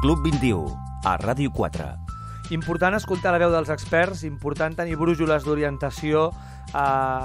Club 21, a Ràdio 4. Important escoltar la veu dels experts, important tenir brújoles d'orientació. Eh,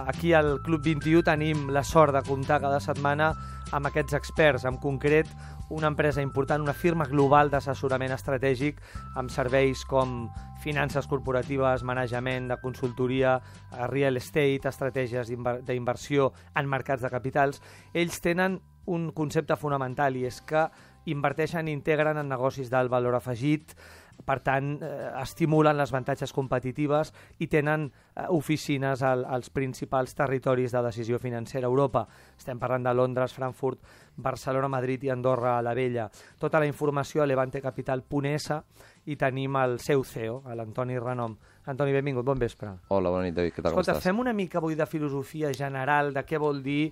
aquí al Club 21 tenim la sort de comptar cada setmana amb aquests experts, en concret una empresa important, una firma global d'assessorament estratègic amb serveis com finances corporatives, manejament de consultoria, eh, real estate, estratègies d'inversió en mercats de capitals. Ells tenen un concepte fonamental i és que inverteixen i integren en negocis d'alt valor afegit, per tant, eh, estimulen les avantatges competitives i tenen eh, oficines al, als principals territoris de decisió financera a Europa. Estem parlant de Londres, Frankfurt, Barcelona, Madrid i Andorra a la Vella. Tota la informació a Levante Capital Punesa i tenim el seu CEO, l'Antoni Renom. Antoni, benvingut, bon vespre. Hola, bona nit, David, què tal, Escolta, com estàs? fem una mica avui de filosofia general, de què vol dir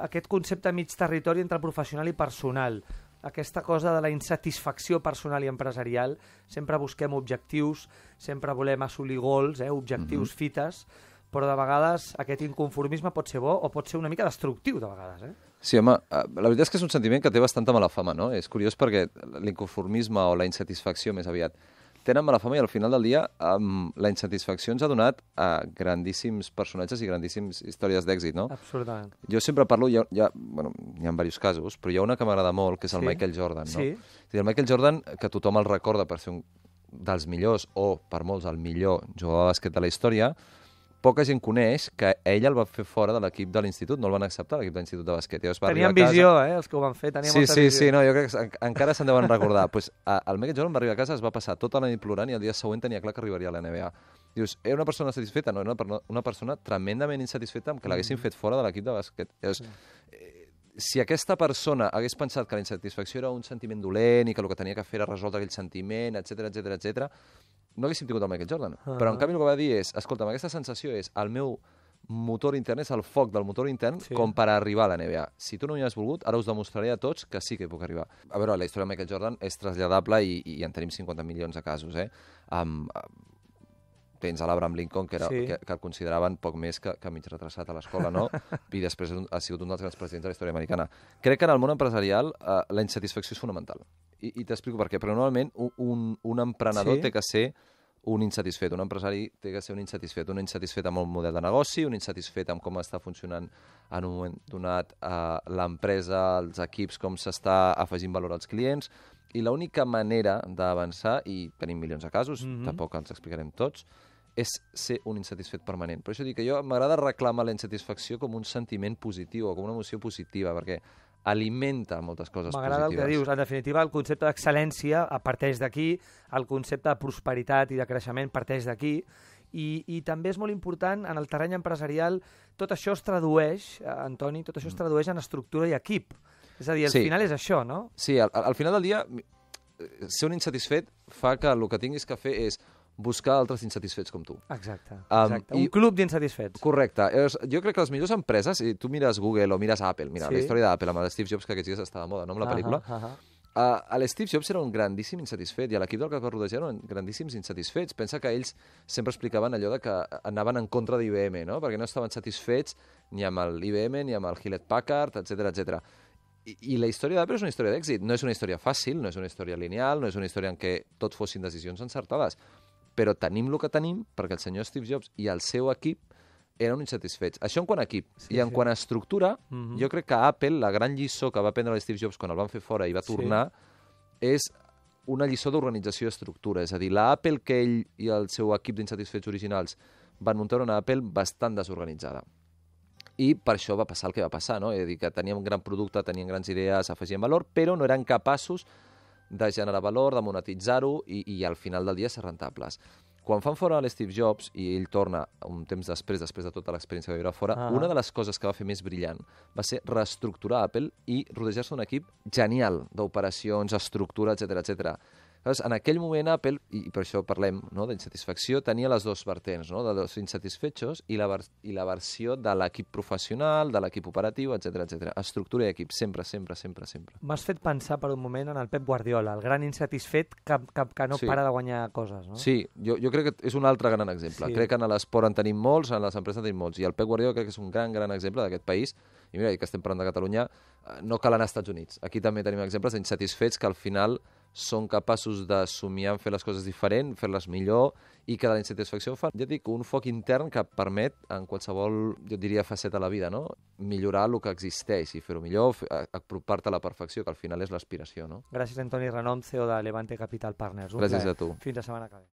aquest concepte mig territori entre professional i personal aquesta cosa de la insatisfacció personal i empresarial. Sempre busquem objectius, sempre volem assolir gols, eh, objectius, mm -hmm. fites, però de vegades aquest inconformisme pot ser bo o pot ser una mica destructiu, de vegades. Eh? Sí, home, eh, la veritat és que és un sentiment que té bastanta mala fama, no? És curiós perquè l'inconformisme o la insatisfacció, més aviat, tenen mala fama i al final del dia um, la insatisfacció ens ha donat a eh, grandíssims personatges i grandíssimes històries d'èxit, no? Absurdament. Jo sempre parlo, hi ha, hi ha, bueno, hi ha diversos casos, però hi ha una que m'agrada molt, que és el sí. Michael Jordan, no? Sí. El Michael Jordan, que tothom el recorda per ser un dels millors o, per molts, el millor jugador de bàsquet de la història, poca gent coneix que ell el va fer fora de l'equip de l'institut, no el van acceptar, l'equip de l'institut de basquet. va tenien a casa... visió, eh, els que ho van fer, tenien sí, molta sí, visió. Sí, sí, no, jo crec que en, encara se'n deuen recordar. pues, a, el Michael Jordan va arribar a casa, es va passar tota la nit plorant i el dia següent tenia clar que arribaria a la NBA. Dius, era una persona satisfeta? No, era una, una persona tremendament insatisfeta amb que l'haguessin mm. fet fora de l'equip de basquet. Llavors, mm. si aquesta persona hagués pensat que la insatisfacció era un sentiment dolent i que el que tenia que fer era resoldre aquell sentiment, etc etc etc, no haguéssim tingut el Michael Jordan. -huh. Ah. Però en canvi el que va dir és, escolta'm, aquesta sensació és el meu motor intern, és el foc del motor intern sí. com per arribar a la NBA. Si tu no hi has volgut, ara us demostraré a tots que sí que hi puc arribar. A veure, la història de Michael Jordan és traslladable i, i en tenim 50 milions de casos, eh? Um, tens a l'Abraham Lincoln, que, era, sí. que, que el consideraven poc més que, que mig retrasat a l'escola, no? I després ha sigut un dels grans presidents de la història americana. Crec que en el món empresarial eh, la insatisfacció és fonamental. I, i t'explico per què. Però normalment un, un emprenedor sí. té que ser un insatisfet, un empresari té que ser un insatisfet, un insatisfet amb el model de negoci, un insatisfet amb com està funcionant en un moment donat eh, l'empresa, els equips, com s'està afegint valor als clients, i l'única manera d'avançar, i tenim milions de casos, mm -hmm. tampoc els explicarem tots, és ser un insatisfet permanent. Per això dic que jo m'agrada reclamar la insatisfacció com un sentiment positiu o com una emoció positiva, perquè alimenta moltes coses positives. M'agrada el que dius. En definitiva, el concepte d'excel·lència parteix d'aquí, el concepte de prosperitat i de creixement parteix d'aquí, i, i també és molt important en el terreny empresarial, tot això es tradueix, eh, Antoni, tot això es mm. tradueix en estructura i equip. És a dir, al sí. final és això, no? Sí, al, al final del dia, eh, ser un insatisfet fa que el que tinguis que fer és buscar altres insatisfets com tu. Exacte. exacte. Um, Un i, club d'insatisfets. Correcte. És, jo crec que les millors empreses, si tu mires Google o mires Apple, mira, sí. la història d'Apple amb Steve Jobs, que aquests dies està de moda, no?, amb la uh ah, -huh, ah, uh ah, -huh. Uh, l'Steve Jobs era un grandíssim insatisfet i a l'equip del que es va rodejar eren grandíssims insatisfets. Pensa que ells sempre explicaven allò de que anaven en contra d'IBM, no? perquè no estaven satisfets ni amb l'IBM ni amb el Hewlett Packard, etc etc. I, I la història d'Apple és una història d'èxit. No és una història fàcil, no és una història lineal, no és una història en què tot fossin decisions encertades però tenim el que tenim perquè el senyor Steve Jobs i el seu equip eren insatisfets. Això en quant a equip. Sí, I en sí. quant a estructura, mm -hmm. jo crec que Apple, la gran lliçó que va prendre Steve Jobs quan el van fer fora i va tornar, sí. és una lliçó d'organització d'estructura. És a dir, la Apple que ell i el seu equip d'insatisfets originals van muntar una Apple bastant desorganitzada. I per això va passar el que va passar, no? És a dir, que teníem un gran producte, tenien grans idees, afegien valor, però no eren capaços de generar valor, de monetitzar-ho i, i al final del dia ser rentables. Quan fan fora l'Steve Jobs i ell torna un temps després, després de tota l'experiència que va viure fora, ah. una de les coses que va fer més brillant va ser reestructurar Apple i rodejar-se d'un equip genial d'operacions, estructura, etc etc Llavors, en aquell moment Apple, i per això parlem no, d'insatisfacció, tenia les dues vertents, no, de dos insatisfetxos i la, i la versió de l'equip professional, de l'equip operatiu, etc etc. Estructura i equip, sempre, sempre, sempre, sempre. M'has fet pensar per un moment en el Pep Guardiola, el gran insatisfet que, que, que no sí. para de guanyar coses. No? Sí, jo, jo crec que és un altre gran exemple. Sí. Crec que en l'esport en tenim molts, en les empreses en tenim molts, i el Pep Guardiola crec que és un gran, gran exemple d'aquest país i mira, que estem parlant de Catalunya, eh, no cal anar als Estats Units. Aquí també tenim exemples d'insatisfets que al final són capaços de somiar en fer les coses diferent, fer-les millor i que de la insatisfacció fan, ja dic, un foc intern que permet en qualsevol, jo diria, faceta de la vida, no? Millorar el que existeix i fer-ho millor, apropar-te a la perfecció, que al final és l'aspiració, no? Gràcies, Antoni Renom, CEO de Levante Capital Partners. Un Gràcies a tu. Fins la setmana que ve.